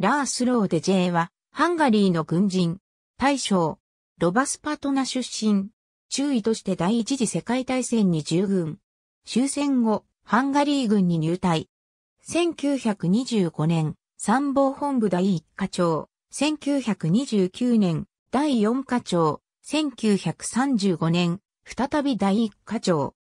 ラースローデ J は、ハンガリーの軍人、大将、ロバスパトナ出身、中尉として第一次世界大戦に従軍。終戦後、ハンガリー軍に入隊。1925年、参謀本部第一課長、1929年、第四課長、1935年、再び第一課長、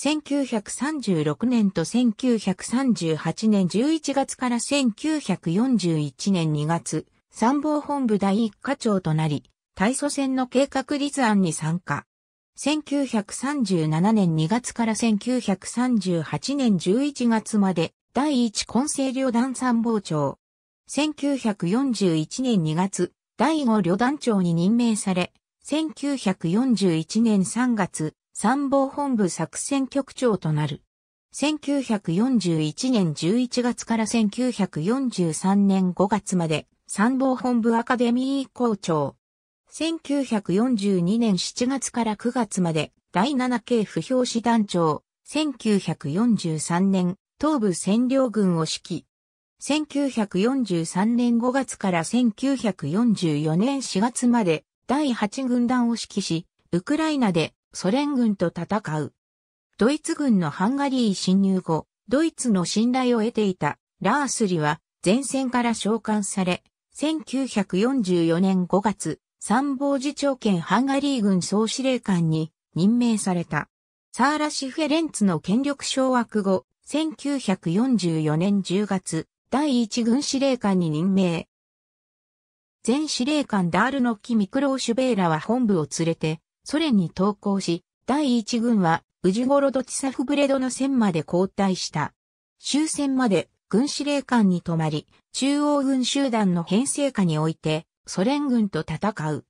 1936年と1938年11月から1941年2月、参謀本部第一課長となり、対祖戦の計画立案に参加。1937年2月から1938年11月まで、第一混成旅団参謀長。1941年2月、第五旅団長に任命され、1941年3月、参謀本部作戦局長となる。1941年11月から1943年5月まで参謀本部アカデミー校長。1942年7月から9月まで第7系不評師団長。1943年東部占領軍を指揮。1943年5月から1944年4月まで第8軍団を指揮し、ウクライナでソ連軍と戦う。ドイツ軍のハンガリー侵入後、ドイツの信頼を得ていたラースリは前線から召喚され、1944年5月、参謀次長兼ハンガリー軍総司令官に任命された。サーラ・シフェレンツの権力掌握後、1944年10月、第一軍司令官に任命。前司令官ダールノッキ・ミクローシュベーラは本部を連れて、ソ連に投降し、第一軍は、ウジゴロド・チサフブレドの線まで後退した。終戦まで軍司令官に泊まり、中央軍集団の編成下において、ソ連軍と戦う。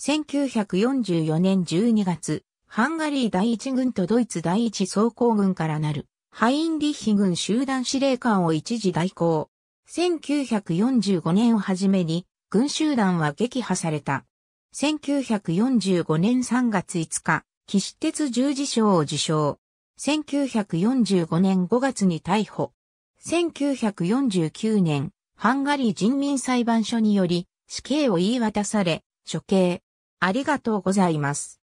1944年12月、ハンガリー第一軍とドイツ第一装甲軍からなる、ハインリッヒ軍集団司令官を一時代行。1945年をはじめに、軍集団は撃破された。1945年3月5日、岸鉄十字章を受賞。1945年5月に逮捕。1949年、ハンガリー人民裁判所により死刑を言い渡され、処刑。ありがとうございます。